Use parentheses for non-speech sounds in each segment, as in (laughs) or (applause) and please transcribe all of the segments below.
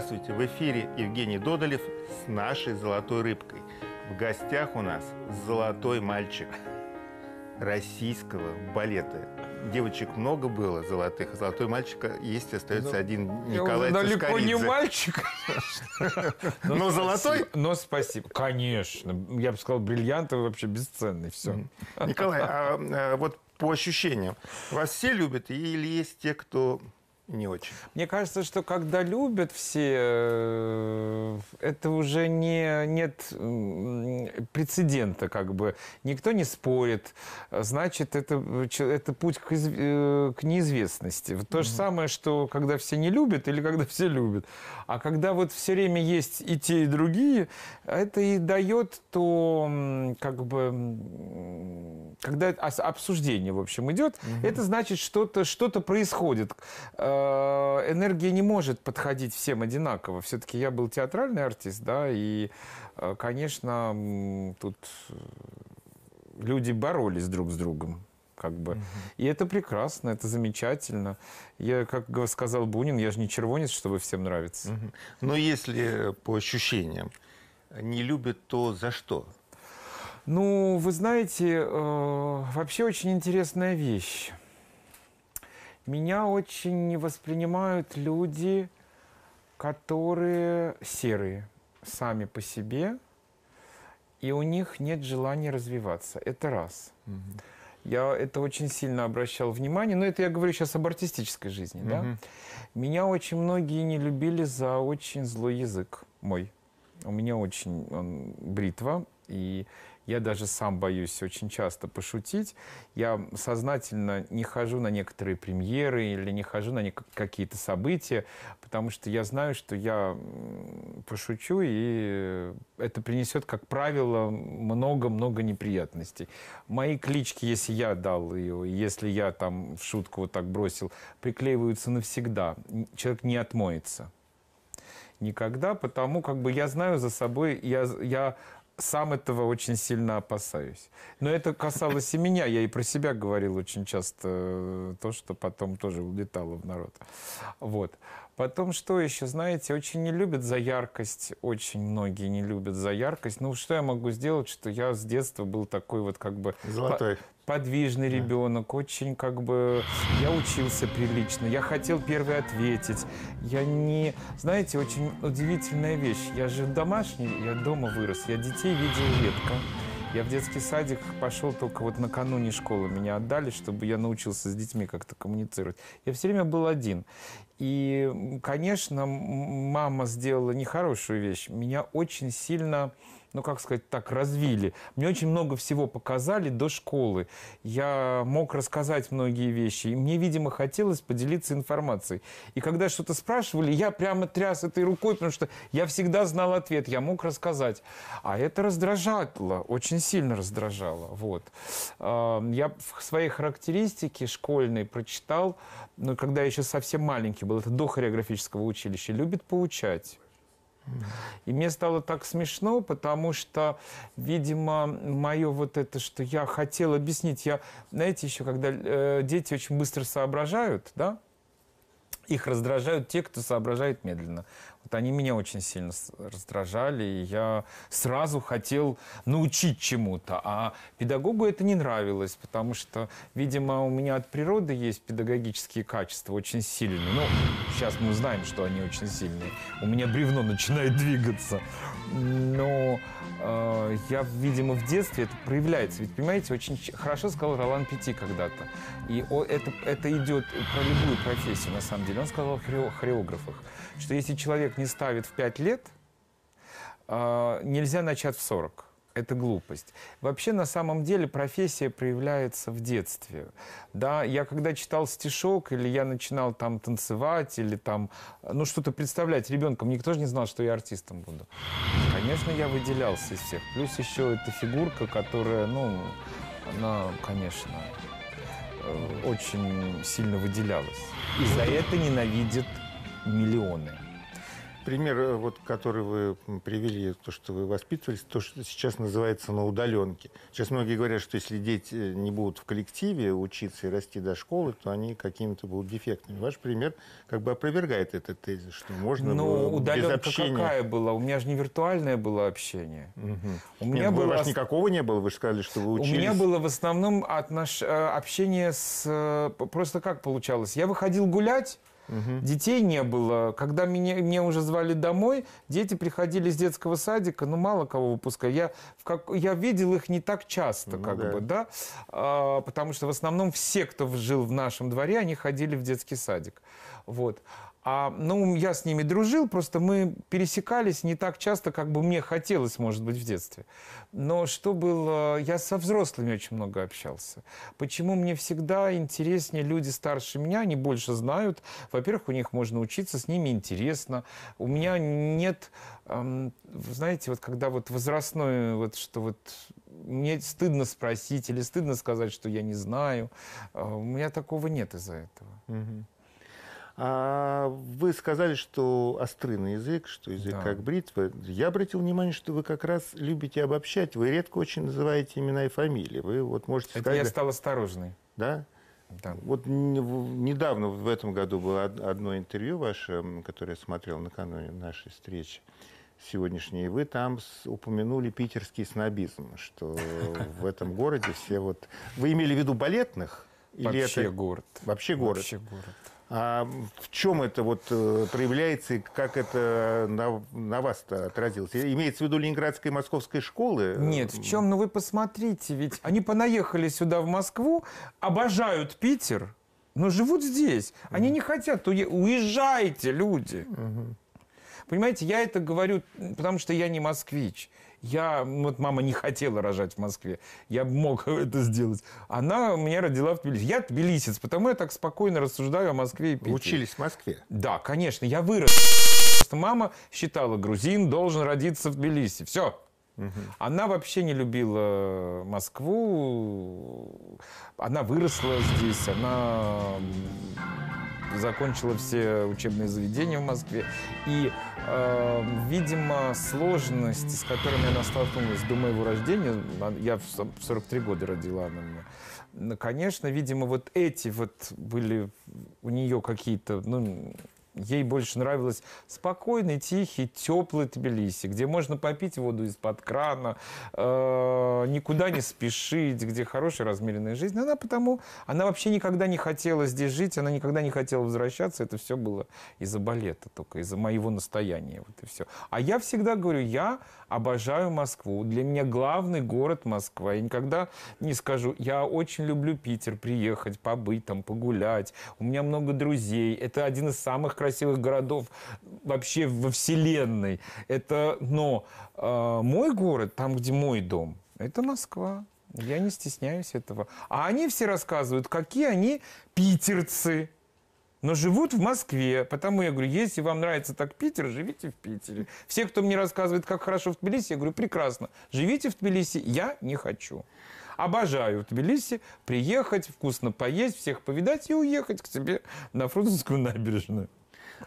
Здравствуйте! В эфире Евгений Додолев с нашей «Золотой рыбкой». В гостях у нас золотой мальчик российского балета. Девочек много было золотых, а золотой мальчика есть, остается ну, один Николай Далеко не мальчик. (laughs) Но ну, ну, золотой? Но ну, спасибо. Конечно. Я бы сказал, бриллиантовый вообще бесценный. Все. Николай, а, а вот по ощущениям, вас все любят или есть те, кто не очень. Мне кажется, что когда любят все, э, это уже не, нет прецедента, как бы. Никто не спорит. Значит, это, это путь к, э, к неизвестности. то mm-hmm. же самое, что когда все не любят или когда все любят. А когда вот все время есть и те, и другие, это и дает то, как бы, когда обсуждение, в общем, идет, mm-hmm. это значит, что-то, что-то происходит э, Э, энергия не может подходить всем одинаково. Все-таки я был театральный артист, да, и, э, конечно, тут э, люди боролись друг с другом как бы. Угу. И это прекрасно, это замечательно. Я, как сказал Бунин, я же не червонец, чтобы всем нравиться. Угу. Но если по ощущениям не любят, то за что? Ну, вы знаете, э, вообще очень интересная вещь. Меня очень не воспринимают люди, которые серые сами по себе, и у них нет желания развиваться. Это раз. Угу. Я это очень сильно обращал внимание, но это я говорю сейчас об артистической жизни. Угу. Да? Меня очень многие не любили за очень злой язык мой. У меня очень он бритва, и я даже сам боюсь очень часто пошутить. Я сознательно не хожу на некоторые премьеры или не хожу на какие-то события, потому что я знаю, что я пошучу, и это принесет, как правило, много-много неприятностей. Мои клички, если я дал ее, если я там в шутку вот так бросил, приклеиваются навсегда. Человек не отмоется никогда, потому как бы я знаю за собой, я, я сам этого очень сильно опасаюсь. Но это касалось и меня. Я и про себя говорил очень часто э, то, что потом тоже улетало в народ. Вот. Потом что еще, знаете, очень не любят за яркость, очень многие не любят за яркость. Ну, что я могу сделать, что я с детства был такой вот как бы... Золотой подвижный ребенок, очень как бы... Я учился прилично, я хотел первый ответить. Я не... Знаете, очень удивительная вещь. Я же домашний, я дома вырос, я детей видел редко. Я в детский садик пошел только вот накануне школы. Меня отдали, чтобы я научился с детьми как-то коммуницировать. Я все время был один. И, конечно, мама сделала нехорошую вещь. Меня очень сильно ну, как сказать так, развили. Мне очень много всего показали до школы. Я мог рассказать многие вещи. И мне, видимо, хотелось поделиться информацией. И когда что-то спрашивали, я прямо тряс этой рукой, потому что я всегда знал ответ, я мог рассказать. А это раздражало, очень сильно раздражало. Вот. А, я в своей характеристике школьной прочитал, ну, когда я еще совсем маленький был, это до хореографического училища, любит поучать. И мне стало так смешно, потому что, видимо, мое вот это, что я хотел объяснить, я, знаете, еще когда э, дети очень быстро соображают, да, их раздражают те, кто соображает медленно. Вот они меня очень сильно раздражали, и я сразу хотел научить чему-то. А педагогу это не нравилось, потому что, видимо, у меня от природы есть педагогические качества очень сильные. Ну, сейчас мы знаем, что они очень сильные. У меня бревно начинает двигаться но ну, э, я, видимо, в детстве это проявляется. Ведь, понимаете, очень хорошо сказал Ролан Пяти когда-то. И о, это, это идет про любую профессию, на самом деле. Он сказал о хорео хореографах, что если человек не ставит в 5 лет, э, нельзя начать в 40 это глупость. Вообще, на самом деле, профессия проявляется в детстве. Да, я когда читал стишок, или я начинал там танцевать, или там, ну, что-то представлять ребенком, никто же не знал, что я артистом буду. Конечно, я выделялся из всех. Плюс еще эта фигурка, которая, ну, она, конечно, э, очень сильно выделялась. И за это ненавидят миллионы пример, э, вот, который вы привели, то, что вы воспитывались, то, что сейчас называется на удаленке. Сейчас многие говорят, что если дети э, не будут в коллективе учиться и расти до школы, то они какими-то будут дефектными. Ваш пример как бы опровергает этот тезис, что можно Ну, удаленка без общения... какая была? У меня же не виртуальное было общение. Угу. У меня Нет, было... У вас никакого не было? Вы же сказали, что вы учились. У меня было в основном отнош... Э, общение с... Просто как получалось? Я выходил гулять, Угу. Детей не было. Когда меня, меня уже звали домой, дети приходили из детского садика, ну, мало кого выпускали. Я, в как, я видел их не так часто, ну, как да. бы, да, а, потому что в основном все, кто жил в нашем дворе, они ходили в детский садик. Вот. А, ну, я с ними дружил, просто мы пересекались не так часто, как бы мне хотелось, может быть, в детстве. Но что было... Я со взрослыми очень много общался. Почему мне всегда интереснее люди старше меня, они больше знают. Во-первых, у них можно учиться, с ними интересно. У меня нет... Эм, знаете, вот когда вот возрастное, вот что вот мне стыдно спросить или стыдно сказать, что я не знаю. Э, у меня такого нет из-за этого. Угу. А вы сказали, что острый язык, что язык да. как бритва. Я обратил внимание, что вы как раз любите обобщать. Вы редко очень называете имена и фамилии. Вы вот можете Это сказать... я стал осторожный. Да? Да. Вот недавно, в этом году, было одно интервью ваше, которое я смотрел накануне нашей встречи сегодняшней, и вы там упомянули питерский снобизм, что (laughs) в этом городе все вот... Вы имели в виду балетных? Или вообще это... город. Вообще город. Вообще город. А в чем это вот э, проявляется и как это на, на вас-то отразилось? Имеется в виду Ленинградской и Московской школы? Нет, в чем? Ну вы посмотрите, ведь они понаехали сюда в Москву, обожают Питер, но живут здесь. Они mm. не хотят, уе... уезжайте, люди. Mm Понимаете, я это говорю, потому что я не москвич. Я, вот мама не хотела рожать в Москве, я мог (laughs) это сделать. Она меня родила в Тбилиси. Я тбилисец, потому я так спокойно рассуждаю о Москве и Питере. Учились в Москве? Да, конечно, я вырос. Просто мама считала, грузин должен родиться в Тбилиси. Все, Она вообще не любила Москву. Она выросла здесь, она закончила все учебные заведения в Москве. И, э, видимо, сложности, с которыми она столкнулась до моего рождения, я в 43 года родила она мне. конечно, видимо, вот эти вот были у нее какие-то, ну, ей больше нравилось спокойный, тихий, теплый Тбилиси, где можно попить воду из-под крана, э, никуда не спешить, где хорошая размеренная жизнь. Она потому, она вообще никогда не хотела здесь жить, она никогда не хотела возвращаться. Это все было из-за балета только, из-за моего настояния. Вот и все. А я всегда говорю, я обожаю Москву. Для меня главный город Москва. Я никогда не скажу, я очень люблю Питер, приехать, побыть там, погулять. У меня много друзей. Это один из самых красивых городов вообще во Вселенной. Это, но э, мой город, там, где мой дом, это Москва. Я не стесняюсь этого. А они все рассказывают, какие они питерцы но живут в Москве. Потому я говорю, если вам нравится так Питер, живите в Питере. Все, кто мне рассказывает, как хорошо в Тбилиси, я говорю, прекрасно. Живите в Тбилиси, я не хочу. Обожаю в Тбилиси приехать, вкусно поесть, всех повидать и уехать к себе на Фрунзенскую набережную.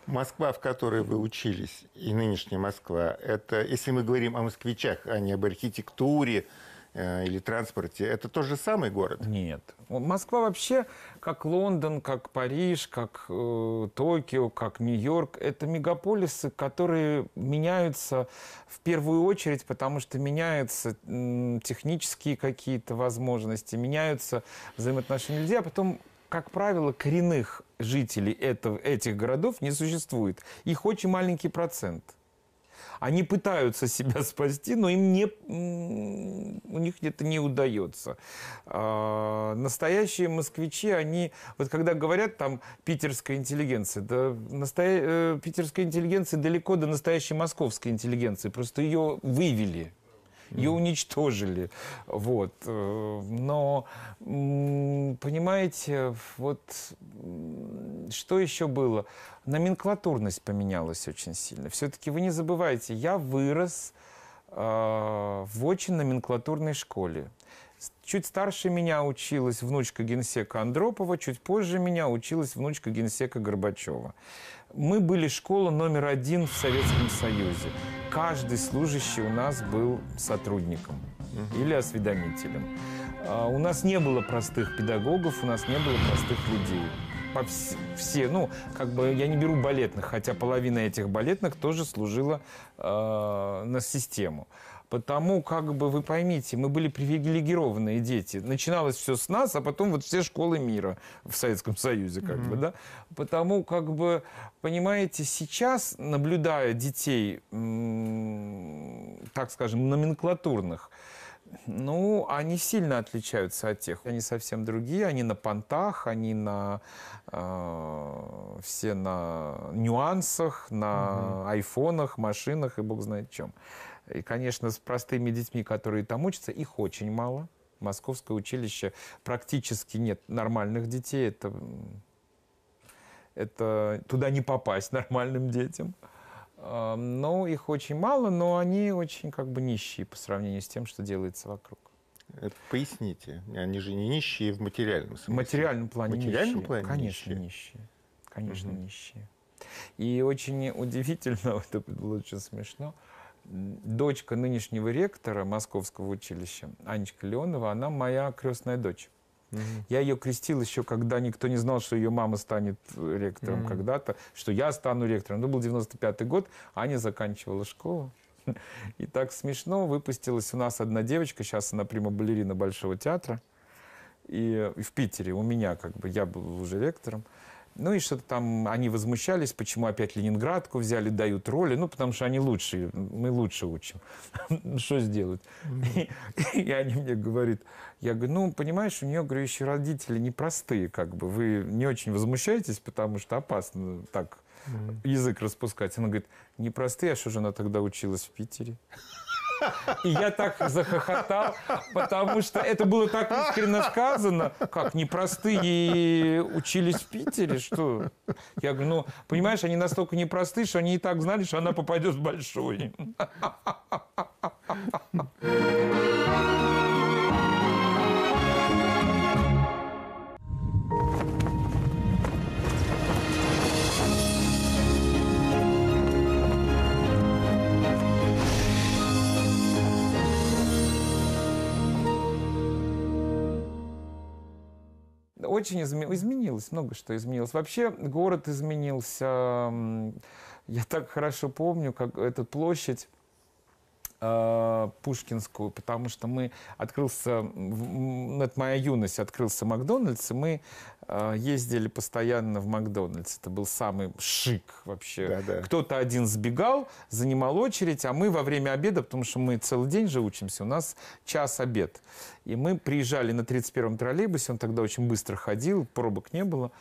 Москва, в которой вы учились, и нынешняя Москва, это, если мы говорим о москвичах, а не об архитектуре, Э, или транспорте, это тот же самый город? Нет. Москва вообще, как Лондон, как Париж, как э, Токио, как Нью-Йорк, это мегаполисы, которые меняются в первую очередь, потому что меняются э, технические какие-то возможности, меняются взаимоотношения людей, а потом как правило, коренных жителей этого, этих городов не существует. Их очень маленький процент – они пытаются себя (laughs) спасти, но им не, у них это не удается. А, настоящие москвичи, они, вот когда говорят там питерская интеллигенция, да, настоя... Э, питерская интеллигенция далеко до настоящей московской интеллигенции, просто ее вывели и уничтожили. Вот. Э, но, понимаете, вот что еще было? Номенклатурность поменялась очень сильно. Все-таки вы не забывайте, я вырос э, в очень номенклатурной школе. Чуть старше меня училась внучка генсека Андропова, чуть позже меня училась внучка генсека Горбачева. Мы были школа номер один в Советском Союзе каждый служащий у нас был сотрудником или осведомителем. А, у нас не было простых педагогов, у нас не было простых людей. По вс все, ну, как бы я не беру балетных, хотя половина этих балетных тоже служила э, на систему. Потому как бы вы поймите, мы были привилегированные дети. Начиналось все с нас, а потом вот все школы мира в Советском Союзе, как mm-hmm. бы, да. Потому как бы, понимаете, сейчас, наблюдая детей, так скажем, номенклатурных, ну, они сильно отличаются от тех. Они совсем другие, они на понтах, они на э, все на нюансах, на угу. айфонах, машинах и бог знает чем. И, конечно, с простыми детьми, которые там учатся, их очень мало. Московское училище практически нет нормальных детей. Это, это туда не попасть (laughs) нормальным детям. Но их очень мало, но они очень как бы нищие по сравнению с тем, что делается вокруг. Это поясните. Они же не нищие в материальном смысле. В материальном плане в материальном нищие. Плане Конечно, нищие. нищие. Конечно, угу. нищие. И очень удивительно, (laughs) это было очень смешно, дочка нынешнего ректора Московского училища, Анечка Леонова, она моя крестная дочь. Угу. Я ее крестил еще, когда никто не знал, что ее мама станет ректором угу. когда-то, что я стану ректором. Это ну, был 95-й год, Аня заканчивала школу. И так смешно выпустилась у нас одна девочка, сейчас она прима-балерина Большого театра, и в Питере у меня как бы, я был уже ректором. Ну и что-то там они возмущались, почему опять Ленинградку взяли, дают роли. Ну, потому что они лучшие, мы лучше учим. (laughs) Что сделать? И они мне говорят, я говорю, ну, понимаешь, у нее, говорю, еще родители непростые, как бы. Вы не очень возмущаетесь, потому что опасно так язык распускать. Она говорит, непростые, а что же она тогда училась в Питере? И я так захохотал, потому что это было так искренне сказано, как непростые учились в Питере, что... Я говорю, ну, понимаешь, они настолько непростые, что они и так знали, что она попадет в большой. очень изме- изменилось, много что изменилось. Вообще город изменился. Я так хорошо помню, как э, эта площадь Э, пушкинскую, потому что мы открылся, ну, это моя юность, открылся Макдональдс, и мы э, ездили постоянно в Макдональдс. Это был самый шик вообще. Да, да. Кто-то один сбегал, занимал очередь, а мы во время обеда, потому что мы целый день же учимся, у нас час обед. И мы приезжали на 31-м троллейбусе, он тогда очень быстро ходил, пробок не было.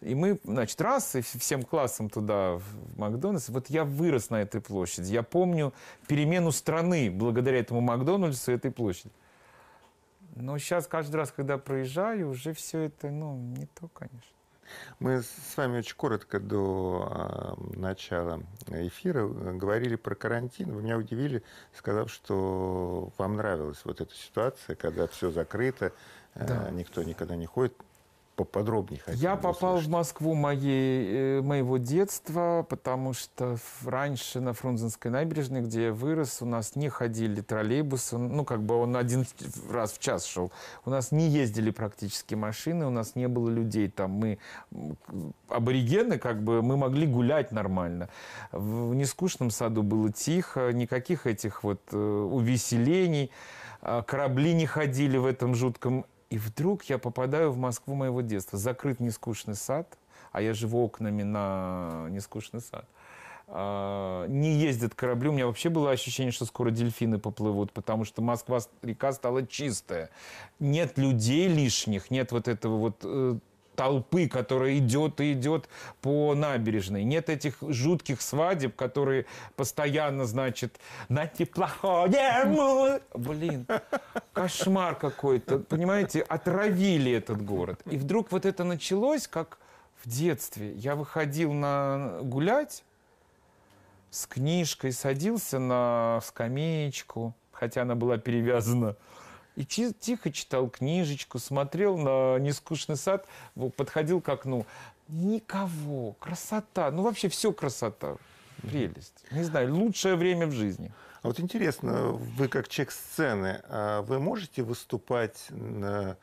И мы, значит, раз, и всем классом туда, в Макдональдс. Вот я вырос на этой площади. Я помню перемену страны страны благодаря этому Макдональдсу и этой площади. Но сейчас каждый раз, когда проезжаю, уже все это, ну, не то, конечно. Мы с вами очень коротко до а, начала эфира э, говорили про карантин. Вы меня удивили, сказав, что вам нравилась вот эта ситуация, когда все закрыто, э, да. никто никогда не ходит поподробнее хотим Я попал услышать. в Москву моей, э, моего детства, потому что раньше на Фрунзенской набережной, где я вырос, у нас не ходили троллейбусы, ну, как бы он один раз в час шел. У нас не ездили практически машины, у нас не было людей там. Мы аборигены, как бы, мы могли гулять нормально. В нескучном саду было тихо, никаких этих вот э, увеселений. А корабли не ходили в этом жутком и вдруг я попадаю в Москву моего детства. Закрыт нескучный сад, а я живу окнами на нескучный сад. А, не ездят корабли. У меня вообще было ощущение, что скоро дельфины поплывут, потому что Москва, река стала чистая. Нет людей лишних, нет вот этого вот э, толпы, которая идет и идет по набережной. Нет этих жутких свадеб, которые постоянно, значит, на теплоходе. Блин, кошмар какой-то. Понимаете, отравили этот город. И вдруг вот это началось, как в детстве. Я выходил на гулять с книжкой, садился на скамеечку, хотя она была перевязана и тихо читал книжечку, смотрел на нескучный сад, подходил к окну. Никого, красота, ну вообще все красота, прелесть. Не знаю, лучшее время в жизни. А вот интересно, вы как человек сцены, а вы можете выступать на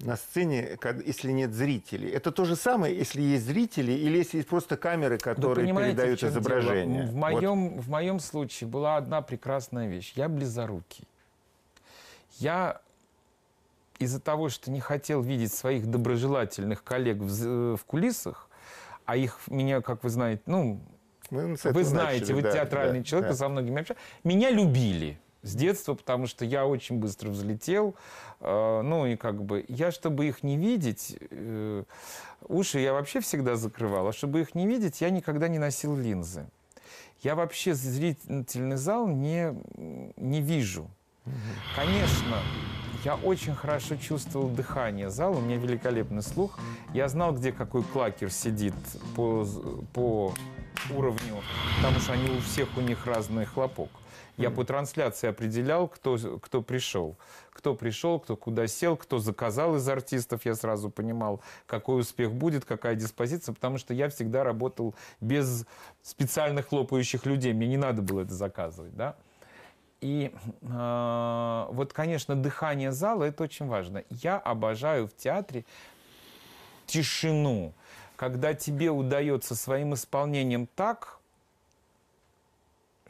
на сцене, если нет зрителей. Это то же самое, если есть зрители или если есть просто камеры, которые да, передают изображение. В моем, вот. в моем случае была одна прекрасная вещь. Я близорукий. Я из-за того, что не хотел видеть своих доброжелательных коллег в, э, в кулисах, а их меня, как вы знаете, ну, вы знаете, начали, вы да, театральный да, человек, да. со многими общаетесь, меня любили с детства, потому что я очень быстро взлетел. Э, ну и как бы я, чтобы их не видеть, э, уши я вообще всегда закрывал, а чтобы их не видеть, я никогда не носил линзы. Я вообще зрительный зал не, не вижу. Конечно, я очень хорошо чувствовал дыхание зала, у меня великолепный слух. Я знал, где какой клакер сидит по, по уровню, потому что они у всех у них разный хлопок. Я по трансляции определял, кто, кто пришел. Кто пришел, кто куда сел, кто заказал из артистов. Я сразу понимал, какой успех будет, какая диспозиция, потому что я всегда работал без специальных хлопающих людей. Мне не надо было это заказывать, да? И э, вот, конечно, дыхание зала это очень важно. Я обожаю в театре тишину, когда тебе удается своим исполнением так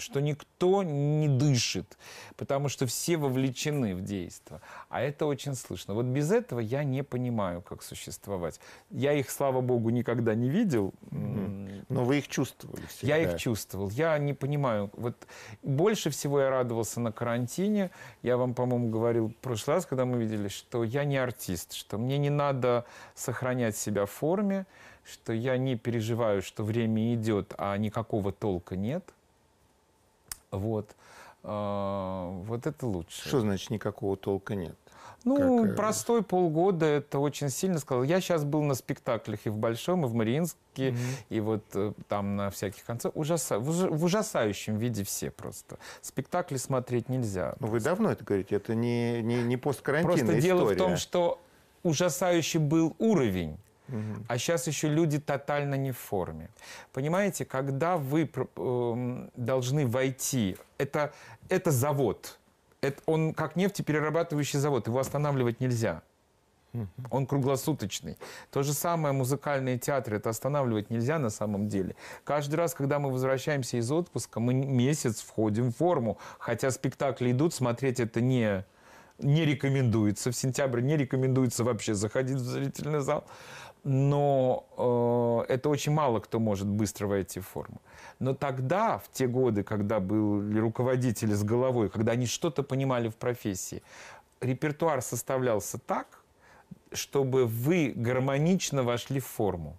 что никто не дышит, потому что все вовлечены в действие. А это очень слышно. Вот без этого я не понимаю, как существовать. Я их, слава богу, никогда не видел. Но вы их чувствовали всегда. Я их чувствовал. Я не понимаю. Вот больше всего я радовался на карантине. Я вам, по-моему, говорил в прошлый раз, когда мы виделись, что я не артист, что мне не надо сохранять себя в форме, что я не переживаю, что время идет, а никакого толка нет – вот. А, вот это лучше. Что значит никакого толка нет? Ну, как... Э, простой полгода, это очень сильно сказал. Я сейчас был на спектаклях и в Большом, и в Мариинске, mm-hmm. и вот э, там на всяких концах. Ужаса... В ужасающем виде все просто. Спектакли смотреть нельзя. Ну, вы давно это говорите, это не, не, не посткарантинная Просто история. дело в том, что ужасающий был уровень. А сейчас еще люди тотально не в форме. Понимаете, когда вы э, должны войти, это, это завод. Это, он как нефтеперерабатывающий завод, его останавливать нельзя. Он круглосуточный. То же самое музыкальные театры. Это останавливать нельзя на самом деле. Каждый раз, когда мы возвращаемся из отпуска, мы месяц входим в форму. Хотя спектакли идут, смотреть это не, не рекомендуется. В сентябре не рекомендуется вообще заходить в зрительный зал но э, это очень мало кто может быстро войти в форму. Но тогда, в те годы, когда были руководители с головой, когда они что-то понимали в профессии, репертуар составлялся так, чтобы вы гармонично вошли в форму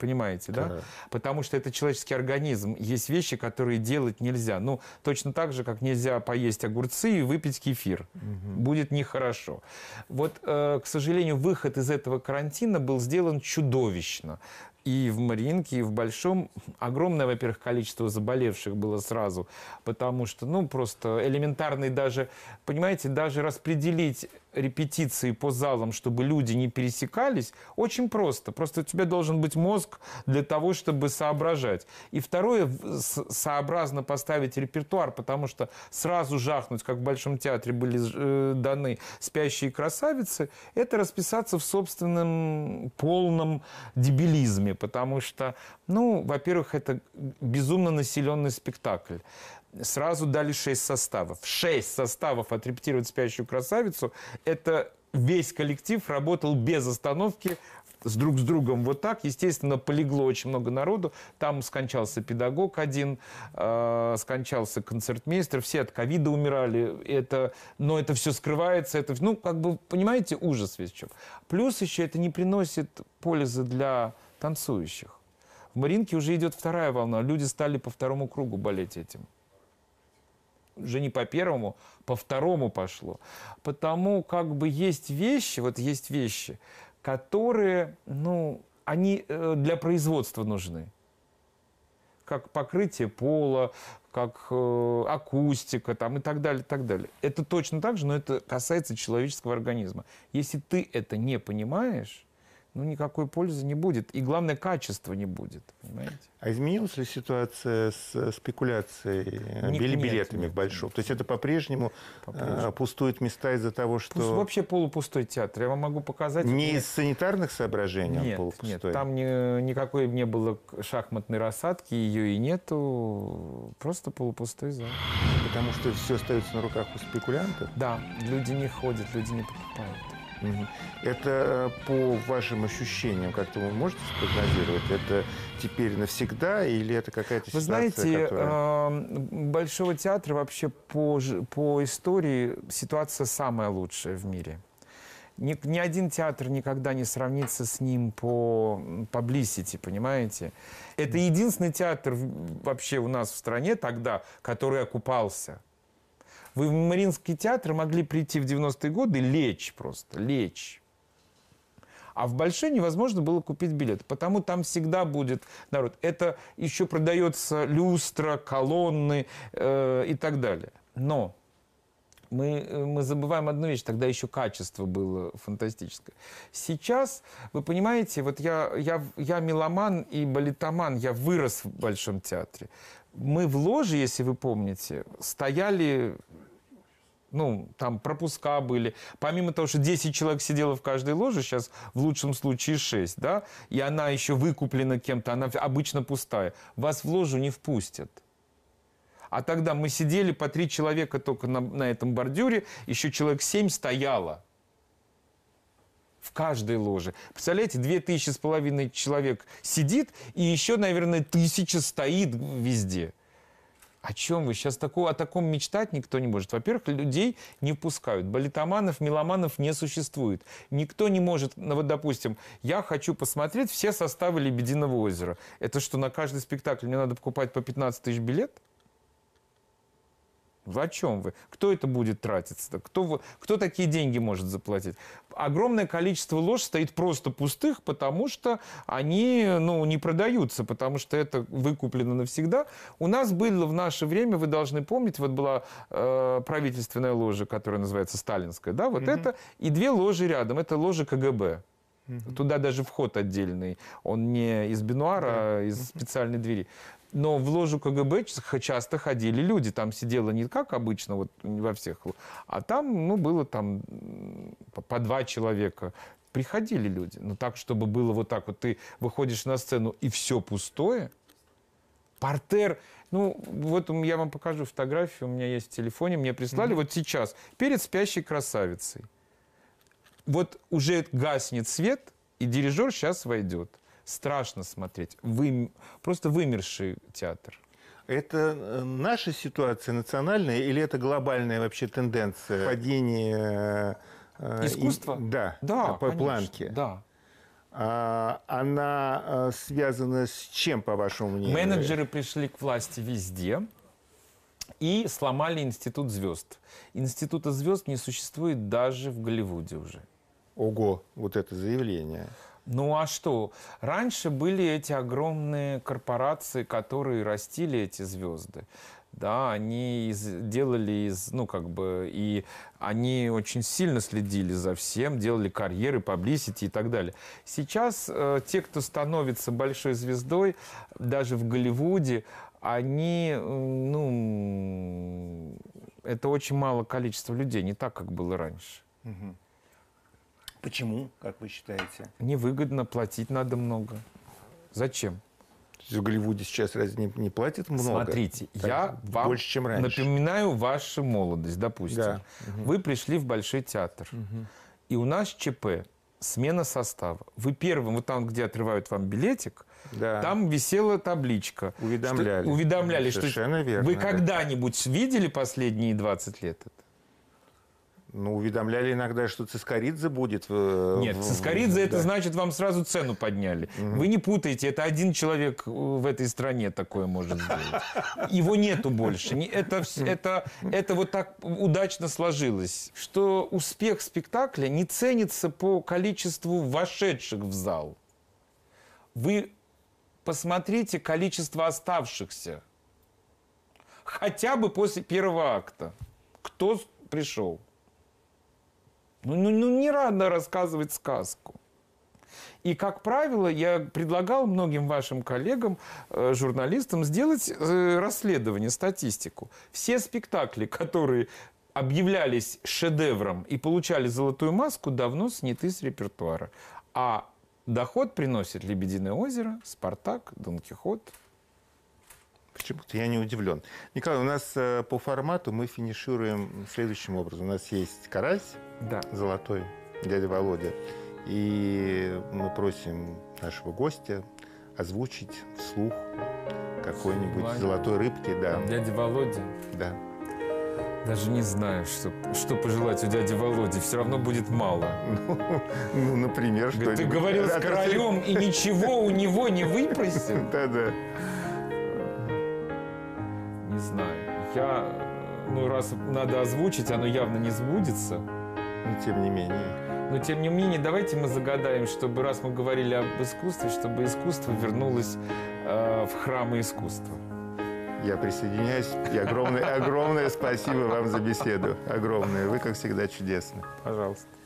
понимаете, да? да? Потому что это человеческий организм. Есть вещи, которые делать нельзя. Ну, точно так же, как нельзя поесть огурцы и выпить кефир. Угу. Будет нехорошо. Вот, э, к сожалению, выход из этого карантина был сделан чудовищно и в Мариинке, и в Большом огромное, во-первых, количество заболевших было сразу, потому что, ну, просто элементарный даже, понимаете, даже распределить репетиции по залам, чтобы люди не пересекались, очень просто. Просто у тебя должен быть мозг для того, чтобы соображать. И второе, сообразно поставить репертуар, потому что сразу жахнуть, как в Большом театре были э, даны «Спящие красавицы», это расписаться в собственном полном дебилизме, потому что, ну, во-первых, это безумно населенный спектакль сразу дали шесть составов. Шесть составов отрепетировать «Спящую красавицу» — это весь коллектив работал без остановки с друг с другом вот так. Естественно, полегло очень много народу. Там скончался педагог один, э, скончался концертмейстер. Все от ковида умирали. Это, но это все скрывается. Это, ну, как бы, понимаете, ужас весь чем. Плюс еще это не приносит пользы для танцующих. В Маринке уже идет вторая волна. Люди стали по второму кругу болеть этим уже не по первому, по второму пошло. Потому как бы есть вещи, вот есть вещи, которые, ну, они э, для производства нужны. Как покрытие пола, как э, акустика там, и так далее, и так далее. Это точно так же, но это касается человеческого организма. Если ты это не понимаешь, ну, никакой пользы не будет. И, главное, качества не будет, понимаете? А изменилась ли ситуация с э, спекуляцией э, нет, билетами нет, в Большом? Нет, То есть это по-прежнему, э, по пустуют места из-за того, что... Пусть вообще полупустой театр. Я вам могу показать... Не из санитарных соображений нет, он полупустой? Нет, там не, никакой не было шахматной рассадки, ее и нету. Просто полупустой зал. Потому что все остается на руках у спекулянтов? Да, люди не ходят, люди не покупают. Это э, по вашим ощущениям, как-то вы можете спрогнозировать? Это теперь навсегда или это какая-то ситуация, Вы знаете, которая... Эм, Большого театра вообще по, по истории ситуация самая лучшая в мире. Ни, ни один театр никогда не сравнится с ним по publicity, понимаете? Это единственный театр вообще у нас в стране тогда, который окупался. Вы в Мариинский театр могли прийти в 90-е годы лечь просто, лечь. А в Большой невозможно было купить билет, потому там всегда будет народ. Это еще продается люстра, колонны э, и так далее. Но мы, э, мы забываем одну вещь, тогда еще качество было фантастическое. Сейчас, вы понимаете, вот я, я, я меломан и балетоман, я вырос в Большом театре. Мы в ложе, если вы помните, стояли ну, там пропуска были. Помимо того, что 10 человек сидело в каждой ложе, сейчас в лучшем случае 6, да, и она еще выкуплена кем-то, она обычно пустая, вас в ложу не впустят. А тогда мы сидели по три человека только на, на этом бордюре, еще человек семь стояло в каждой ложе. Представляете, две тысячи с половиной человек сидит, и еще, наверное, тысяча стоит везде. О чем вы? Сейчас такого, о таком мечтать никто не может. Во-первых, людей не пускают. Балетоманов, меломанов не существует. Никто не может, ну вот допустим, я хочу посмотреть все составы «Лебединого озера». Это что, на каждый спектакль мне надо покупать по 15 тысяч билетов? Вы о чем вы? Кто это будет тратиться-то? Кто, кто такие деньги может заплатить? Огромное количество лож стоит просто пустых, потому что они ну, не продаются, потому что это выкуплено навсегда. У нас было в наше время, вы должны помнить, вот была э, правительственная ложа, которая называется Сталинская, да, вот mm-hmm. это, и две ложи рядом, это ложа КГБ. Угу. Туда даже вход отдельный. Он не из бинуара, да. а из специальной двери. Но в ложу КГБ часто ходили люди. Там сидело не как обычно, вот не во всех, а там, ну, было там по два человека. Приходили люди. Но так, чтобы было вот так вот. Ты выходишь на сцену, и все пустое. Портер. Ну, вот я вам покажу фотографию. У меня есть в телефоне. Мне прислали mm вот сейчас. Перед спящей красавицей вот уже гаснет свет, и дирижер сейчас войдет. Страшно смотреть. Вы, просто вымерший театр. Это э, наша ситуация национальная или это глобальная вообще тенденция падения э, э, искусства? И, да, да, а, по конечно, планке. Да. А, она связана с чем, по вашему мнению? Менеджеры пришли к власти везде и сломали институт звезд. Института звезд не существует даже в Голливуде уже ого, вот это заявление. Ну а что? Раньше были эти огромные корпорации, которые растили эти звезды. Да, они из, делали из, ну, как бы, и они очень сильно следили за всем, делали карьеры, паблисити и так далее. Сейчас э, те, кто становится большой звездой, даже в Голливуде, они, ну, это очень мало количество людей, не так, как было раньше. Угу. Почему, как вы считаете? Невыгодно, платить надо много. Зачем? в Голливуде сейчас разве не, не платят много? Смотрите, так, я вам больше, чем раньше. напоминаю вашу молодость, допустим. Да. Угу. Вы пришли в Большой театр, угу. и у нас ЧП, смена состава. Вы первым, вот там, где отрывают вам билетик, да. там висела табличка. Уведомляли. Что, уведомляли, Совершенно что верно, вы да. когда-нибудь видели последние 20 лет это? Ну, уведомляли иногда, что Цискоридзе будет. В... Нет, Цискоридзе в... это да. значит, вам сразу цену подняли. Угу. Вы не путаете, это один человек в этой стране такое может сделать. Его нету больше. Это, это, это вот так удачно сложилось, что успех спектакля не ценится по количеству вошедших в зал. Вы посмотрите количество оставшихся. Хотя бы после первого акта. Кто пришел? Ну, ну, ну не рано рассказывать сказку. И, как правило, я предлагал многим вашим коллегам, э, журналистам, сделать э, расследование, статистику. Все спектакли, которые объявлялись шедевром и получали золотую маску, давно сняты с репертуара. А доход приносит «Лебединое озеро», «Спартак», «Дон Кихот», почему-то я не удивлен. Николай, у нас э, по формату мы финишируем следующим образом. У нас есть карась да. золотой, дядя Володя. И мы просим нашего гостя озвучить вслух какой-нибудь золотой рыбки. Да. Дядя Володя? Да. Даже не знаю, что, что пожелать у дяди Володи. Все равно будет мало. Ну, (laughs) ну например, что Ты говорил с королем и ничего у него не выпросил? Да-да. (laughs) Я, э, ну, раз надо озвучить, оно явно не сбудется. Но ну, тем не менее. Но тем не менее, давайте мы загадаем, чтобы раз мы говорили об искусстве, чтобы искусство вернулось э, в храмы искусства. Я присоединяюсь. И огромное, (laughs) огромное спасибо вам за беседу. Огромное. Вы, как всегда, чудесны. Пожалуйста.